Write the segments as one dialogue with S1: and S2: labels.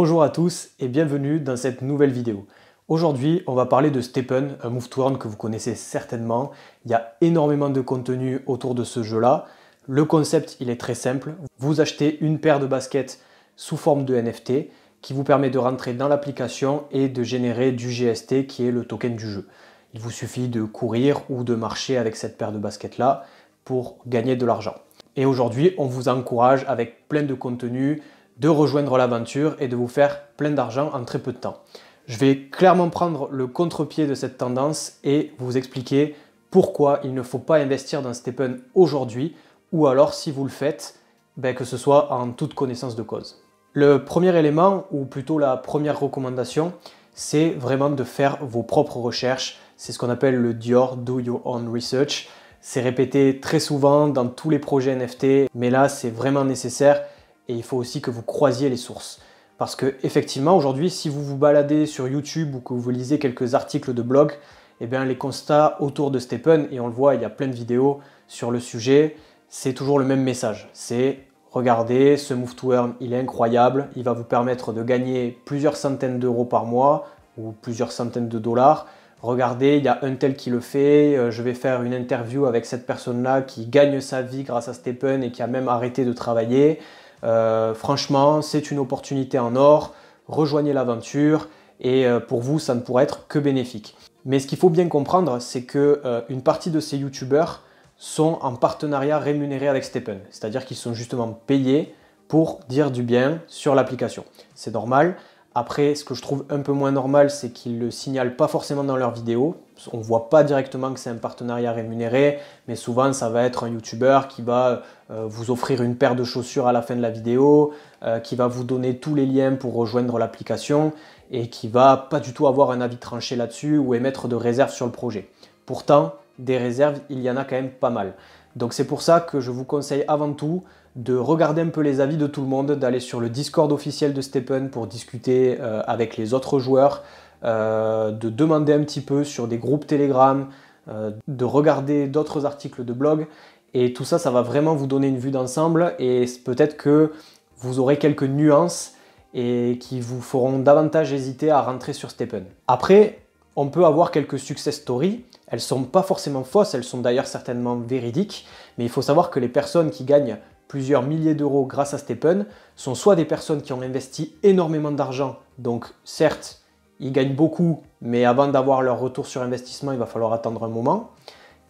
S1: Bonjour à tous et bienvenue dans cette nouvelle vidéo. Aujourd'hui, on va parler de Steppen, un move to earn que vous connaissez certainement. Il y a énormément de contenu autour de ce jeu-là. Le concept, il est très simple. Vous achetez une paire de baskets sous forme de NFT qui vous permet de rentrer dans l'application et de générer du GST qui est le token du jeu. Il vous suffit de courir ou de marcher avec cette paire de baskets-là pour gagner de l'argent. Et aujourd'hui, on vous encourage avec plein de contenu, de rejoindre l'aventure et de vous faire plein d'argent en très peu de temps. Je vais clairement prendre le contre-pied de cette tendance et vous expliquer pourquoi il ne faut pas investir dans Stephen aujourd'hui ou alors si vous le faites, ben, que ce soit en toute connaissance de cause. Le premier élément, ou plutôt la première recommandation, c'est vraiment de faire vos propres recherches. C'est ce qu'on appelle le Dior Do Your Own Research. C'est répété très souvent dans tous les projets NFT, mais là c'est vraiment nécessaire et il faut aussi que vous croisiez les sources. Parce que effectivement, aujourd'hui, si vous vous baladez sur YouTube ou que vous lisez quelques articles de blog, eh bien, les constats autour de Stephen, et on le voit, il y a plein de vidéos sur le sujet, c'est toujours le même message. C'est regardez, ce move to earn, il est incroyable, il va vous permettre de gagner plusieurs centaines d'euros par mois ou plusieurs centaines de dollars. Regardez, il y a un tel qui le fait, euh, je vais faire une interview avec cette personne-là qui gagne sa vie grâce à Stephen et qui a même arrêté de travailler. Euh, franchement, c'est une opportunité en or. Rejoignez l'aventure et euh, pour vous, ça ne pourrait être que bénéfique. Mais ce qu'il faut bien comprendre, c'est que euh, une partie de ces youtubeurs sont en partenariat rémunéré avec Steppen. c'est-à-dire qu'ils sont justement payés pour dire du bien sur l'application. C'est normal. Après, ce que je trouve un peu moins normal, c'est qu'ils ne le signalent pas forcément dans leurs vidéos, on ne voit pas directement que c'est un partenariat rémunéré, mais souvent ça va être un YouTuber qui va euh, vous offrir une paire de chaussures à la fin de la vidéo, euh, qui va vous donner tous les liens pour rejoindre l'application et qui va pas du tout avoir un avis tranché là-dessus ou émettre de réserves sur le projet. Pourtant, des réserves, il y en a quand même pas mal. Donc c'est pour ça que je vous conseille avant tout de regarder un peu les avis de tout le monde, d'aller sur le Discord officiel de Steppen pour discuter euh, avec les autres joueurs, euh, de demander un petit peu sur des groupes Telegram, euh, de regarder d'autres articles de blog. Et tout ça, ça va vraiment vous donner une vue d'ensemble et peut-être que vous aurez quelques nuances et qui vous feront davantage hésiter à rentrer sur Steppen. Après, on peut avoir quelques success stories. Elles sont pas forcément fausses, elles sont d'ailleurs certainement véridiques, mais il faut savoir que les personnes qui gagnent plusieurs milliers d'euros grâce à Stepen sont soit des personnes qui ont investi énormément d'argent, donc certes ils gagnent beaucoup, mais avant d'avoir leur retour sur investissement, il va falloir attendre un moment.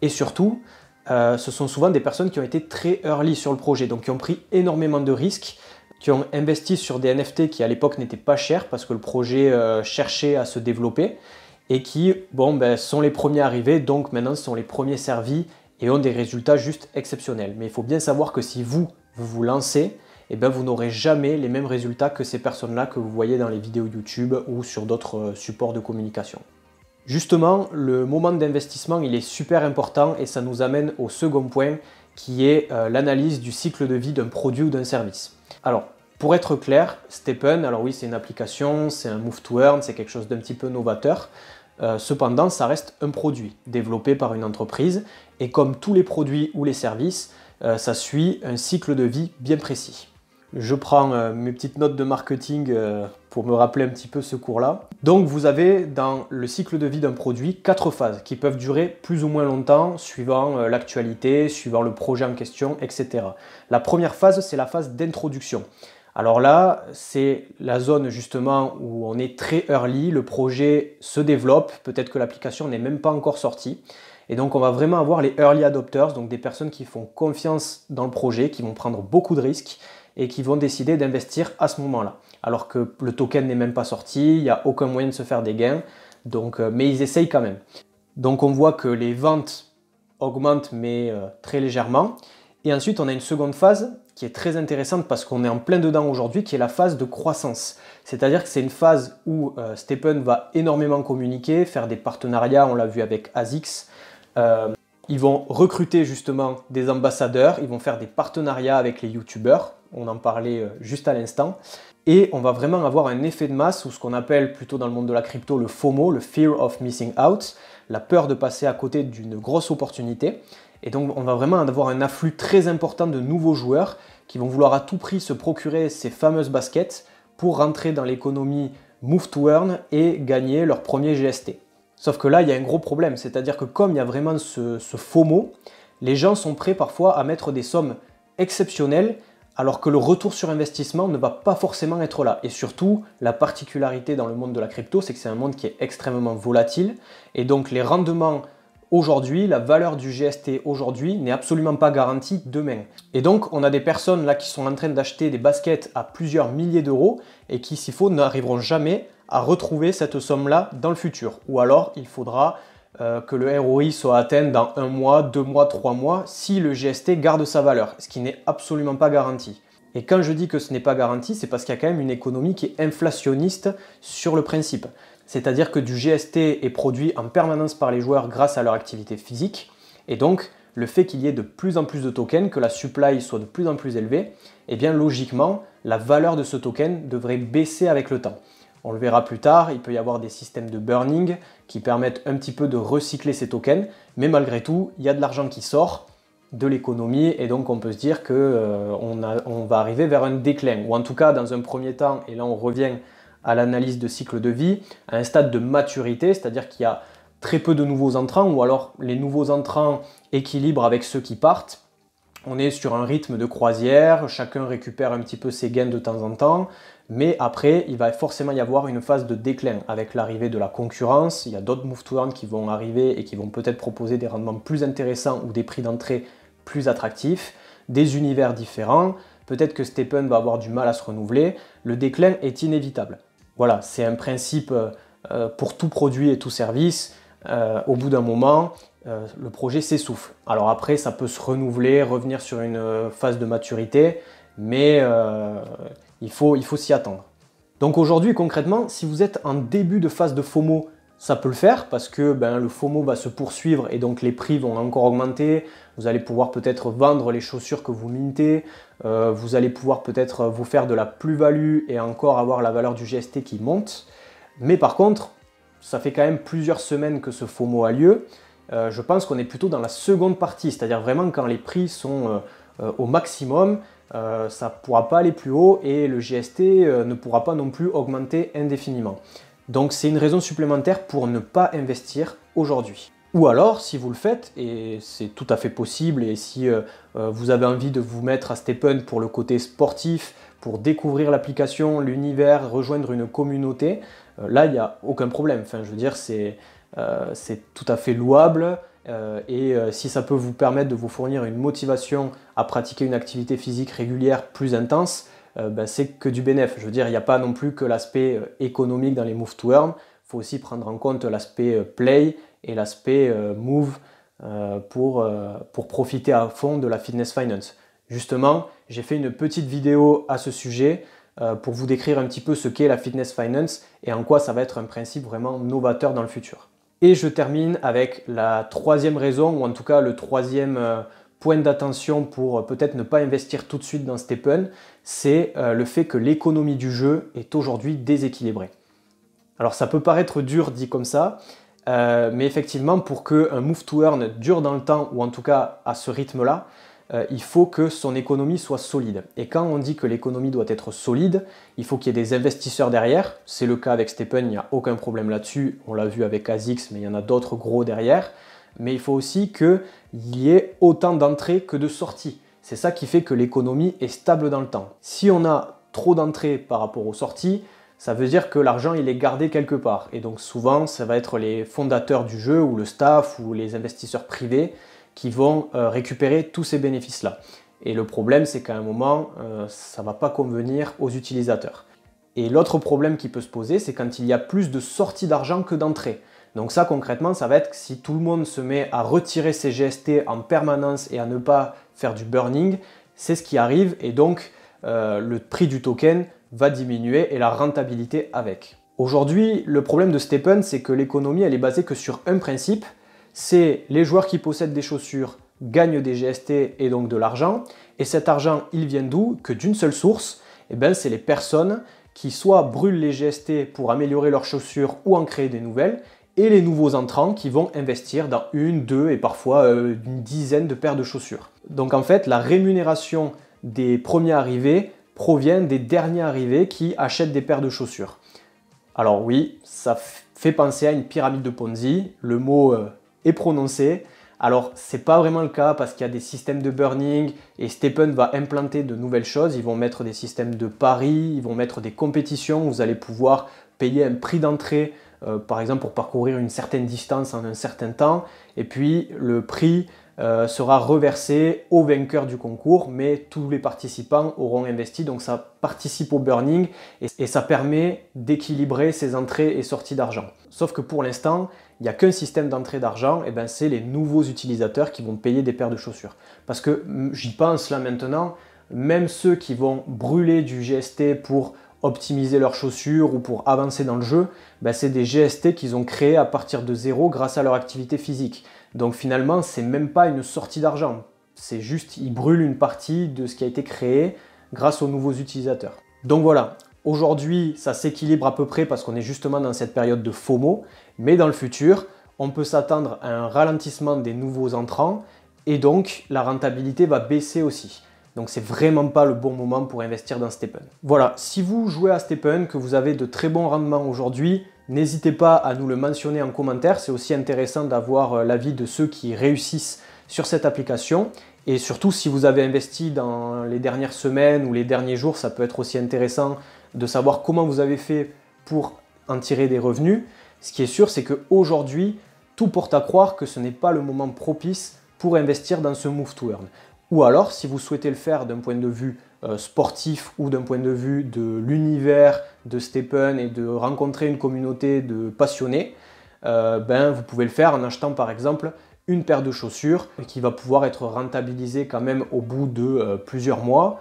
S1: Et surtout, euh, ce sont souvent des personnes qui ont été très early sur le projet, donc qui ont pris énormément de risques, qui ont investi sur des NFT qui à l'époque n'étaient pas chers parce que le projet euh, cherchait à se développer et qui bon, ben, sont les premiers arrivés, donc maintenant sont les premiers servis et ont des résultats juste exceptionnels. Mais il faut bien savoir que si vous vous lancez, eh ben, vous n'aurez jamais les mêmes résultats que ces personnes-là que vous voyez dans les vidéos YouTube ou sur d'autres euh, supports de communication. Justement, le moment d'investissement, il est super important et ça nous amène au second point qui est euh, l'analyse du cycle de vie d'un produit ou d'un service. Alors, pour être clair, Stepen, alors oui, c'est une application, c'est un move to earn, c'est quelque chose d'un petit peu novateur. Euh, cependant, ça reste un produit développé par une entreprise et comme tous les produits ou les services, ça suit un cycle de vie bien précis. Je prends euh, mes petites notes de marketing euh, pour me rappeler un petit peu ce cours-là. Donc vous avez dans le cycle de vie d'un produit quatre phases qui peuvent durer plus ou moins longtemps suivant euh, l'actualité, suivant le projet en question, etc. La première phase, c'est la phase d'introduction. Alors là, c'est la zone justement où on est très early, le projet se développe, peut-être que l'application n'est même pas encore sortie. Et donc on va vraiment avoir les early adopters, donc des personnes qui font confiance dans le projet, qui vont prendre beaucoup de risques et qui vont décider d'investir à ce moment-là. Alors que le token n'est même pas sorti, il n'y a aucun moyen de se faire des gains, donc, euh, mais ils essayent quand même. Donc on voit que les ventes augmentent mais euh, très légèrement. Et ensuite on a une seconde phase qui est très intéressante parce qu'on est en plein dedans aujourd'hui, qui est la phase de croissance. C'est-à-dire que c'est une phase où euh, Stephen va énormément communiquer, faire des partenariats, on l'a vu avec ASICS, euh, ils vont recruter justement des ambassadeurs, ils vont faire des partenariats avec les youtubeurs, on en parlait euh, juste à l'instant, et on va vraiment avoir un effet de masse ou ce qu'on appelle plutôt dans le monde de la crypto le FOMO, le Fear of Missing Out, la peur de passer à côté d'une grosse opportunité. Et donc on va vraiment avoir un afflux très important de nouveaux joueurs qui vont vouloir à tout prix se procurer ces fameuses baskets pour rentrer dans l'économie move to earn et gagner leur premier GST. Sauf que là, il y a un gros problème, c'est-à-dire que comme il y a vraiment ce, faux mot, les gens sont prêts parfois à mettre des sommes exceptionnelles alors que le retour sur investissement ne va pas forcément être là. Et surtout, la particularité dans le monde de la crypto, c'est que c'est un monde qui est extrêmement volatile. Et donc les rendements aujourd'hui, la valeur du GST aujourd'hui n'est absolument pas garantie demain. Et donc on a des personnes là qui sont en train d'acheter des baskets à plusieurs milliers d'euros et qui, s'il faut, n'arriveront jamais à retrouver cette somme-là dans le futur. Ou alors, il faudra euh, que le ROI soit atteint dans un mois, deux mois, trois mois, si le GST garde sa valeur, ce qui n'est absolument pas garanti. Et quand je dis que ce n'est pas garanti, c'est parce qu'il y a quand même une économie qui est inflationniste sur le principe. C'est-à-dire que du GST est produit en permanence par les joueurs grâce à leur activité physique, et donc le fait qu'il y ait de plus en plus de tokens, que la supply soit de plus en plus élevée, et eh bien logiquement, la valeur de ce token devrait baisser avec le temps. On le verra plus tard, il peut y avoir des systèmes de burning qui permettent un petit peu de recycler ces tokens, mais malgré tout, il y a de l'argent qui sort de l'économie et donc on peut se dire que euh, va arriver vers un déclin ou en tout cas dans un premier temps et là on revient à l'analyse de cycle de vie à un stade de maturité c'est-à-dire qu'il y a très peu de nouveaux entrants ou alors les nouveaux entrants équilibrent avec ceux qui partent on est sur un rythme de croisière, chacun récupère un petit peu ses gains de temps en temps, mais après, il va forcément y avoir une phase de déclin avec l'arrivée de la concurrence. Il y a d'autres move to qui vont arriver et qui vont peut-être proposer des rendements plus intéressants ou des prix d'entrée plus attractifs, des univers différents. Peut-être que Stephen va avoir du mal à se renouveler. Le déclin est inévitable. Voilà, c'est un principe euh, euh, pour tout produit et tout service. Euh, au bout d'un moment, euh, le projet s'essouffle. Alors après, ça peut se renouveler, revenir sur une euh, phase de maturité, mais il faut, il faut s'y attendre. Donc aujourd'hui, concrètement, si vous êtes en début de phase de FOMO, ça peut le faire parce que ben, le FOMO va se poursuivre et donc les prix vont encore augmenter. Vous allez pouvoir peut-être vendre les chaussures que vous mintez, vous allez pouvoir peut-être vous faire de la plus-value et encore avoir la valeur du GST qui monte. Mais par contre, ça fait quand même plusieurs semaines que ce FOMO a lieu. Euh, je pense qu'on est plutôt dans la seconde partie, c'est-à-dire vraiment quand les prix sont euh, euh, au maximum, ça ne pourra pas aller plus haut et le GST ne pourra pas non plus augmenter indéfiniment. Donc c'est une raison supplémentaire pour ne pas investir aujourd'hui. Ou alors, si vous le faites, et c'est tout à fait possible, et si vous avez envie de vous mettre à Stepen pour le côté sportif, pour découvrir l'application, l'univers, rejoindre une communauté, euh, là, il n'y a aucun problème. Enfin, je veux dire, c'est euh, tout à fait louable. Euh, et si ça peut vous permettre de vous fournir une motivation à pratiquer une activité physique régulière plus intense, ben, c'est que du bénéfice. Je veux dire, il n'y a pas non plus que l'aspect économique dans les move to earn. Il faut aussi prendre en compte l'aspect play et l'aspect move pour, pour profiter à fond de la fitness finance. Justement, j'ai fait une petite vidéo à ce sujet euh, pour vous décrire un petit peu ce qu'est la fitness finance et en quoi ça va être un principe vraiment novateur dans le futur. Et je termine avec la troisième raison, ou en tout cas le troisième euh, point d'attention pour euh, peut-être ne pas investir tout de suite dans Stephen, c'est le fait que l'économie du jeu est aujourd'hui déséquilibrée. Alors ça peut paraître dur dit comme ça, mais effectivement pour qu'un move to earn dure dans le temps, ou en tout cas à ce rythme-là, euh, il faut que son économie soit solide. Et quand on dit que l'économie doit être solide, il faut qu'il y ait des investisseurs derrière. C'est le cas avec Stepen, il n'y a aucun problème là-dessus. On l'a vu avec ASICS, mais il y en a d'autres gros derrière. Mais il faut aussi qu'il y ait autant d'entrées que de sorties. C'est ça qui fait que l'économie est stable dans le temps. Si on a trop d'entrées par rapport aux sorties, ça veut dire que l'argent il est gardé quelque part. Et donc souvent, ça va être les fondateurs du jeu ou le staff ou les investisseurs privés qui vont euh, récupérer tous ces bénéfices-là. Et le problème, c'est qu'à un moment, euh, ça ne va pas convenir aux utilisateurs. Et l'autre problème qui peut se poser, c'est quand il y a plus de sorties d'argent que d'entrées. Donc ça concrètement, ça va être que si tout le monde se met à retirer ses GST en permanence et à ne pas faire du burning, c'est ce qui arrive et donc euh, le prix du token va diminuer et la rentabilité avec. Aujourd'hui, le problème de Steppen, c'est que l'économie, elle est basée que sur un principe, c'est les joueurs qui possèdent des chaussures gagnent des GST et donc de l'argent. Et cet argent, il vient d'où Que d'une seule source, et eh bien c'est les personnes qui soit brûlent les GST pour améliorer leurs chaussures ou en créer des nouvelles, et les nouveaux entrants qui vont investir dans une, deux et parfois euh, une dizaine de paires de chaussures. Donc en fait, la rémunération des premiers arrivés provient des derniers arrivés qui achètent des paires de chaussures. Alors oui, ça fait penser à une pyramide de Ponzi, le mot euh, est prononcée. Alors, c'est pas vraiment le cas parce qu'il y a des systèmes de burning et Stephen va implanter de nouvelles choses. Ils vont mettre des systèmes de paris, ils vont mettre des compétitions. vous allez pouvoir payer un prix d'entrée, euh, par exemple, pour parcourir une certaine distance en un certain temps. Et puis, le prix euh, sera reversé au vainqueur du concours, mais tous les participants auront investi. Donc, ça participe au burning et, et ça permet d'équilibrer ces entrées et sorties d'argent. Sauf que pour l'instant, il n'y a qu'un système d'entrée d'argent, et ben c'est les nouveaux utilisateurs qui vont payer des paires de chaussures. Parce que j'y pense là maintenant, même ceux qui vont brûler du GST pour optimiser leurs chaussures ou pour avancer dans le jeu, ben, c'est des GST qu'ils ont créés à partir de zéro grâce à leur activité physique. Donc finalement, c'est même pas une sortie d'argent. C'est juste, ils brûlent une partie de ce qui a été créé grâce aux nouveaux utilisateurs. Donc voilà, Aujourd'hui, ça s'équilibre à peu près parce qu'on est justement dans cette période de FOMO, mais dans le futur, on peut s'attendre à un ralentissement des nouveaux entrants et donc la rentabilité va baisser aussi. Donc c'est vraiment pas le bon moment pour investir dans Stepen. Voilà, si vous jouez à Stepen, que vous avez de très bons rendements aujourd'hui, n'hésitez pas à nous le mentionner en commentaire, c'est aussi intéressant d'avoir euh, l'avis de ceux qui réussissent sur cette application. Et surtout, si vous avez investi dans les dernières semaines ou les derniers jours, ça peut être aussi intéressant de savoir comment vous avez fait pour en tirer des revenus. Ce qui est sûr, c'est qu'aujourd'hui, tout porte à croire que ce n'est pas le moment propice pour investir dans ce move to earn. Ou alors, si vous souhaitez le faire d'un point de vue euh, sportif ou d'un point de vue de l'univers de Steppen et de rencontrer une communauté de passionnés, euh, ben, vous pouvez le faire en achetant par exemple une paire de chaussures qui va pouvoir être rentabilisée quand même au bout de euh, plusieurs mois,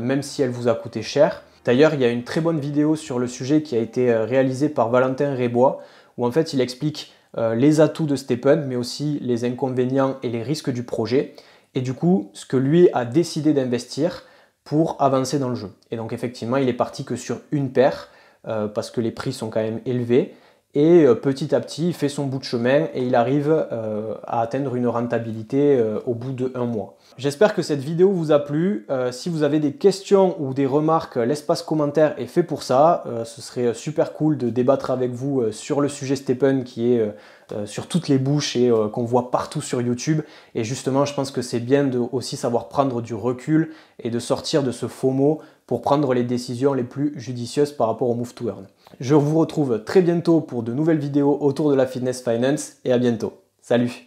S1: même si elle vous a coûté cher. D'ailleurs, il y a une très bonne vidéo sur le sujet qui a été euh, réalisée par Valentin Rébois, où en fait il explique euh, les atouts de Stephen, mais aussi les inconvénients et les risques du projet, et du coup ce que lui a décidé d'investir pour avancer dans le jeu. Et donc effectivement, il est parti que sur une paire, euh, parce que les prix sont quand même élevés, et euh, petit à petit il fait son bout de chemin et il arrive euh, à atteindre une rentabilité euh, au bout de un mois. J'espère que cette vidéo vous a plu. si vous avez des questions ou des remarques, l'espace commentaire est fait pour ça. ce serait super cool de débattre avec vous sur le sujet Stephen qui est sur toutes les bouches et qu'on voit partout sur YouTube. Et justement, je pense que c'est bien de aussi savoir prendre du recul et de sortir de ce faux mot pour prendre les décisions les plus judicieuses par rapport au move to earn. Je vous retrouve très bientôt pour de nouvelles vidéos autour de la fitness finance et à bientôt. Salut